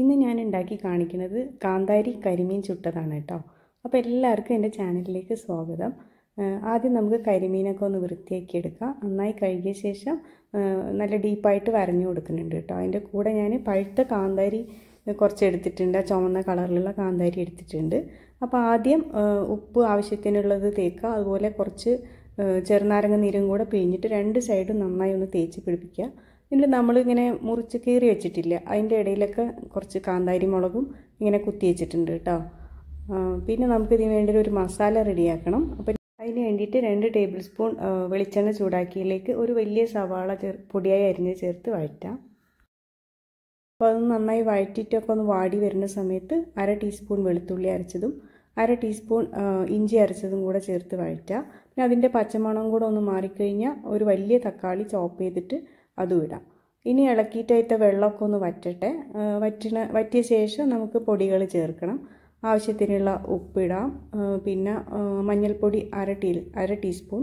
ഇന്ന് ഞാൻ ഉണ്ടാക്കി കാണിക്കുന്നത് കാന്താരി കരിമീൻ ചുട്ടതാണ് കേട്ടോ അപ്പോൾ എല്ലാവർക്കും എൻ്റെ ചാനലിലേക്ക് സ്വാഗതം ആദ്യം നമുക്ക് കരിമീനൊക്കെ ഒന്ന് വൃത്തിയാക്കി എടുക്കാം നന്നായി കഴുകിയ ശേഷം നല്ല ഡീപ്പായിട്ട് വരഞ്ഞു കൊടുക്കുന്നുണ്ട് കേട്ടോ അതിൻ്റെ കൂടെ ഞാൻ പഴുത്ത കാന്താരി കുറച്ച് എടുത്തിട്ടുണ്ട് ചുവന്ന കളറിലുള്ള കാന്താരി എടുത്തിട്ടുണ്ട് അപ്പോൾ ആദ്യം ഉപ്പ് ആവശ്യത്തിനുള്ളത് തേക്കുക അതുപോലെ കുറച്ച് ചെറുനാരങ്ങ നീരും കൂടെ പിഴിഞ്ഞിട്ട് രണ്ട് സൈഡും നന്നായി ഒന്ന് തേച്ച് പിടിപ്പിക്കുക എന്നിട്ട് നമ്മളിങ്ങനെ മുറിച്ച് കീറി വെച്ചിട്ടില്ല അതിൻ്റെ ഇടയിലൊക്കെ കുറച്ച് കാന്താരി മുളകും ഇങ്ങനെ കുത്തി വെച്ചിട്ടുണ്ട് കേട്ടോ പിന്നെ നമുക്കിതിന് വേണ്ടി ഒരു മസാല റെഡിയാക്കണം അപ്പം അതിന് വേണ്ടിയിട്ട് രണ്ട് ടേബിൾ സ്പൂൺ വെളിച്ചെണ്ണ ചൂടാക്കിയിലേക്ക് ഒരു വലിയ സവാള പൊടിയായി അരിഞ്ഞ് ചേർത്ത് വഴറ്റാം അപ്പോൾ അത് നന്നായി വഴറ്റിയിട്ടൊക്കെ ഒന്ന് വാടി വരുന്ന സമയത്ത് അര ടീസ്പൂൺ വെളുത്തുള്ളി അരച്ചതും അര ടീസ്പൂൺ ഇഞ്ചി അരച്ചതും കൂടെ ചേർത്ത് വഴറ്റാം പിന്നെ അതിൻ്റെ പച്ചമണം കൂടെ ഒന്ന് മാറിക്കഴിഞ്ഞാൽ ഒരു വലിയ തക്കാളി ചോപ്പ് ചെയ്തിട്ട് അതും ഇടാം ഇനി ഇളക്കിയിട്ടത്തെ വെള്ളമൊക്കെ ഒന്ന് വറ്റട്ടെ വറ്റണ വറ്റിയ ശേഷം നമുക്ക് പൊടികൾ ചേർക്കണം ആവശ്യത്തിനുള്ള ഉപ്പിടാം പിന്നെ മഞ്ഞൾപ്പൊടി അര ടീ അര ടീസ്പൂൺ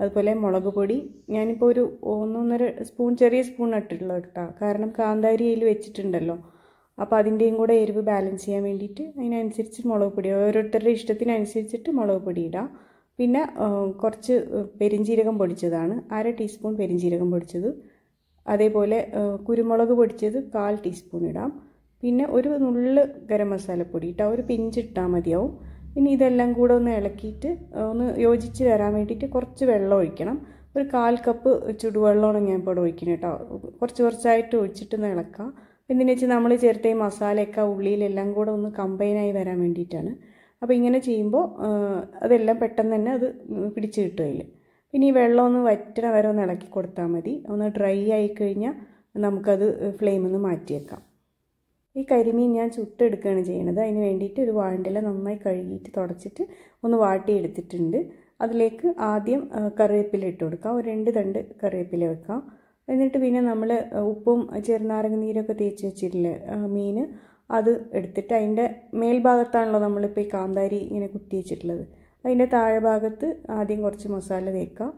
അതുപോലെ മുളക് പൊടി ഞാനിപ്പോൾ ഒരു ഒന്നൊന്നര സ്പൂൺ ചെറിയ സ്പൂൺ ഇട്ടിട്ടുള്ളത് കേട്ടോ കാരണം കാന്താരിയിൽ വെച്ചിട്ടുണ്ടല്ലോ അപ്പോൾ അതിൻ്റെയും കൂടെ എരിവ് ബാലൻസ് ചെയ്യാൻ വേണ്ടിയിട്ട് അതിനനുസരിച്ച് മുളക് പൊടി ഓരോരുത്തരുടെ ഇഷ്ടത്തിനനുസരിച്ചിട്ട് മുളക് പൊടി ഇടാം പിന്നെ കുറച്ച് പെരിഞ്ചീരകം പൊടിച്ചതാണ് അര ടീസ്പൂൺ പെരിഞ്ചീരകം പൊടിച്ചത് അതേപോലെ കുരുമുളക് പൊടിച്ചത് കാൽ ടീസ്പൂൺ ഇടാം പിന്നെ ഒരു നുള്ള് ഗരം മസാലപ്പൊടി ഇട്ടാൽ ഒരു പിഞ്ച് ഇട്ടാൽ മതിയാവും ഇനി ഇതെല്ലാം കൂടെ ഒന്ന് ഇളക്കിയിട്ട് ഒന്ന് യോജിച്ച് വരാൻ വേണ്ടിയിട്ട് കുറച്ച് വെള്ളം ഒഴിക്കണം ഒരു കാൽ കപ്പ് ചുടുവെള്ളമാണ് ഞാൻ ഇപ്പോൾ ഒഴിക്കുന്നത് കേട്ടോ കുറച്ച് കുറച്ചായിട്ട് ഒഴിച്ചിട്ടൊന്ന് ഇളക്കാം എന്തിനു വെച്ചാൽ നമ്മൾ ചേർത്ത ഈ മസാലയൊക്കെ ഉള്ളിയിലെല്ലാം കൂടെ ഒന്ന് കമ്പൈനായി വരാൻ വേണ്ടിയിട്ടാണ് അപ്പോൾ ഇങ്ങനെ ചെയ്യുമ്പോൾ അതെല്ലാം പെട്ടെന്ന് തന്നെ അത് പിടിച്ച് കിട്ടുമതിൽ ഇനി വെള്ളം ഒന്ന് വറ്റണ വരെ ഒന്ന് ഇളക്കി കൊടുത്താൽ മതി ഒന്ന് ഡ്രൈ ആയി കഴിഞ്ഞാൽ നമുക്കത് ഫ്ലെയിമിൽ ഒന്ന് മാറ്റിയേക്കാം ഈ കരിമീൻ ഞാൻ ചുട്ടെടുക്കുകയാണ് ചെയ്യണത് അതിന് വേണ്ടിയിട്ട് ഒരു വാണ്ടില നന്നായി കഴുകിയിട്ട് തുടച്ചിട്ട് ഒന്ന് വാട്ടിയെടുത്തിട്ടുണ്ട് അതിലേക്ക് ആദ്യം കറിവേപ്പില ഇട്ട് കൊടുക്കാം ഒരു രണ്ട് തണ്ട് കറിവേപ്പില വെക്കാം എന്നിട്ട് പിന്നെ നമ്മൾ ഉപ്പും ചെറുനാരങ്ങ നീരൊക്കെ തേച്ച് വെച്ചിട്ടില്ലേ മീൻ അത് എടുത്തിട്ട് അതിൻ്റെ മേൽഭാഗത്താണല്ലോ നമ്മളിപ്പോൾ ഈ കാന്താരി ഇങ്ങനെ കുത്തി വെച്ചിട്ടുള്ളത് അതിൻ്റെ ഭാഗത്ത് ആദ്യം കുറച്ച് മസാല തേക്കുക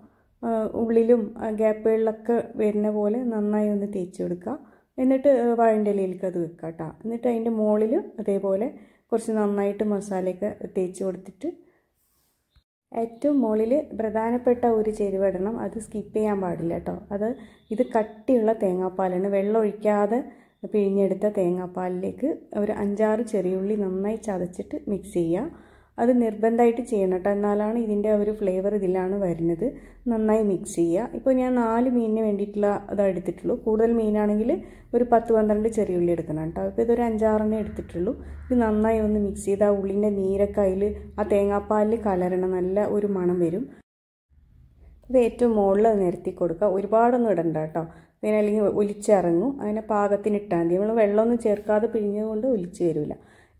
ഉള്ളിലും ഗ്യാപ്പുകളിലൊക്കെ വരുന്ന പോലെ നന്നായി ഒന്ന് തേച്ച് കൊടുക്കുക എന്നിട്ട് വാഴൻ്റെ ഇലയിലേക്ക് അത് വെക്കാം കേട്ടോ എന്നിട്ട് അതിൻ്റെ മുകളിൽ അതേപോലെ കുറച്ച് നന്നായിട്ട് മസാലയൊക്കെ തേച്ച് കൊടുത്തിട്ട് ഏറ്റവും മുകളിൽ പ്രധാനപ്പെട്ട ഒരു ചേരുവടണം അത് സ്കിപ്പ് ചെയ്യാൻ പാടില്ല കേട്ടോ അത് ഇത് കട്ടിയുള്ള തേങ്ങാപ്പാലാണ് വെള്ളം ഒഴിക്കാതെ പിഴിഞ്ഞെടുത്ത തേങ്ങാപ്പാലിലേക്ക് ഒരു അഞ്ചാറ് ചെറിയുള്ളി നന്നായി ചതച്ചിട്ട് മിക്സ് ചെയ്യുക അത് നിർബന്ധമായിട്ട് ചെയ്യണം കേട്ടോ എന്നാലാണ് ഇതിൻ്റെ ഒരു ഫ്ലേവർ ഇതിലാണ് വരുന്നത് നന്നായി മിക്സ് ചെയ്യുക ഇപ്പോൾ ഞാൻ നാല് മീനിന് വേണ്ടിയിട്ടുള്ള ഇത് എടുത്തിട്ടുള്ളൂ കൂടുതൽ മീനാണെങ്കിൽ ഒരു പത്ത് പന്ത്രണ്ട് ചെറിയ ഉള്ളി എടുക്കണം കേട്ടോ അപ്പോൾ ഇതൊരു അഞ്ചാറെണ്ണം എടുത്തിട്ടുള്ളൂ ഇത് നന്നായി ഒന്ന് മിക്സ് ചെയ്ത് ആ ഉള്ളിൻ്റെ നീരൊക്കെ അതിൽ ആ തേങ്ങാപ്പാലിൽ കലരണം നല്ല ഒരു മണം വരും ഇത് ഏറ്റവും മുകളിൽ നിരത്തി കൊടുക്കുക ഒരുപാടൊന്നും ഇടണ്ട കേട്ടോ അതിനല്ലെങ്കിൽ ഒലിച്ചിറങ്ങും അതിനെ പാകത്തിന് ഇട്ടാൽ മതി നമ്മൾ വെള്ളമൊന്നും ചേർക്കാതെ പിഴിഞ്ഞതുകൊണ്ട് ഒലിച്ചു വരില്ല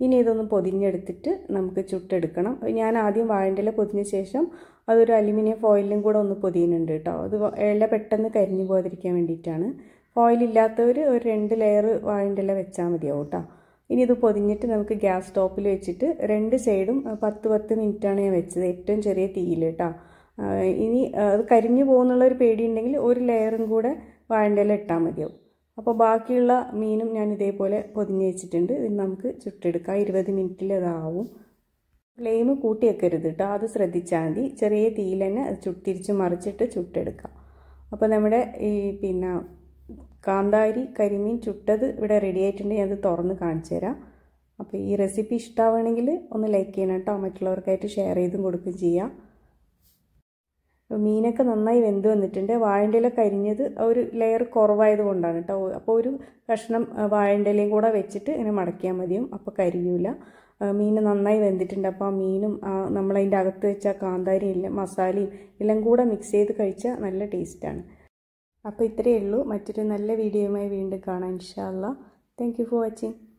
ഇനി ഇതൊന്ന് പൊതിഞ്ഞെടുത്തിട്ട് നമുക്ക് ചുട്ടെടുക്കണം ഞാൻ ആദ്യം വാഴൻ്റെ പൊതിഞ്ഞ ശേഷം അതൊരു അലുമിനിയം ഫോയിലും കൂടെ ഒന്ന് പൊതിയുന്നുണ്ട് കേട്ടോ അത് ഇല പെട്ടെന്ന് കരിഞ്ഞു പോകാതിരിക്കാൻ വേണ്ടിയിട്ടാണ് ഫോയിലില്ലാത്തവർ ഒരു രണ്ട് ലെയർ വാഴൻ്റെ ഇല വെച്ചാൽ മതിയാവും കേട്ടോ ഇനി ഇത് പൊതിഞ്ഞിട്ട് നമുക്ക് ഗ്യാസ് സ്റ്റോപ്പിൽ വെച്ചിട്ട് രണ്ട് സൈഡും പത്ത് പത്ത് മിനിറ്റാണ് ഞാൻ വെച്ചത് ഏറ്റവും ചെറിയ തീയിൽ കേട്ടോ ഇനി അത് കരിഞ്ഞു പോകുന്നുള്ളൊരു ഒരു പേടിയുണ്ടെങ്കിൽ ഒരു ലെയറും കൂടെ വാഴൻ്റെ ഇല ഇട്ടാൽ മതിയാവും അപ്പോൾ ബാക്കിയുള്ള മീനും ഞാൻ ഇതേപോലെ പൊതിഞ്ഞ് വെച്ചിട്ടുണ്ട് ഇത് നമുക്ക് ചുട്ടെടുക്കാം ഇരുപത് മിനിറ്റിൽ അതാവും ഫ്ലെയിം കൂട്ടി വെക്കരുത് കേട്ടോ അത് ശ്രദ്ധിച്ചാൽ മതി ചെറിയ തീയിൽ അത് ചുട്ടിരിച്ച് മറിച്ചിട്ട് ചുട്ടെടുക്കാം അപ്പോൾ നമ്മുടെ ഈ പിന്നെ കാന്താരി കരിമീൻ ചുട്ടത് ഇവിടെ റെഡി ആയിട്ടുണ്ടെങ്കിൽ ഞാൻ അത് തുറന്ന് കാണിച്ചു തരാം അപ്പോൾ ഈ റെസിപ്പി ഇഷ്ടമാവുകയാണെങ്കിൽ ഒന്ന് ലൈക്ക് ചെയ്യണം കേട്ടോ മറ്റുള്ളവർക്കായിട്ട് ഷെയർ ചെയ്തും കൊടുക്കുകയും ചെയ്യാം മീനൊക്കെ നന്നായി വെന്ത് വന്നിട്ടുണ്ട് വാഴൻ്റെ കരിഞ്ഞത് ഒരു ലെയർ കുറവായത് കൊണ്ടാണ് കേട്ടോ അപ്പോൾ ഒരു കഷ്ണം വാഴൻ്റെ കൂടെ വെച്ചിട്ട് ഇങ്ങനെ മടക്കിയാൽ മതിയും അപ്പോൾ കരിയൂല മീൻ നന്നായി വെന്തിട്ടുണ്ട് അപ്പോൾ ആ മീനും നമ്മളതിൻ്റെ അകത്ത് വെച്ച കാന്താരി ഇല്ല മസാലയും എല്ലാം കൂടെ മിക്സ് ചെയ്ത് കഴിച്ചാൽ നല്ല ടേസ്റ്റാണ് അപ്പോൾ ഇത്രയേ ഉള്ളൂ മറ്റൊരു നല്ല വീഡിയോയുമായി വീണ്ടും കാണാം ഇൻഷാല്ല താങ്ക് ഫോർ വാച്ചിങ്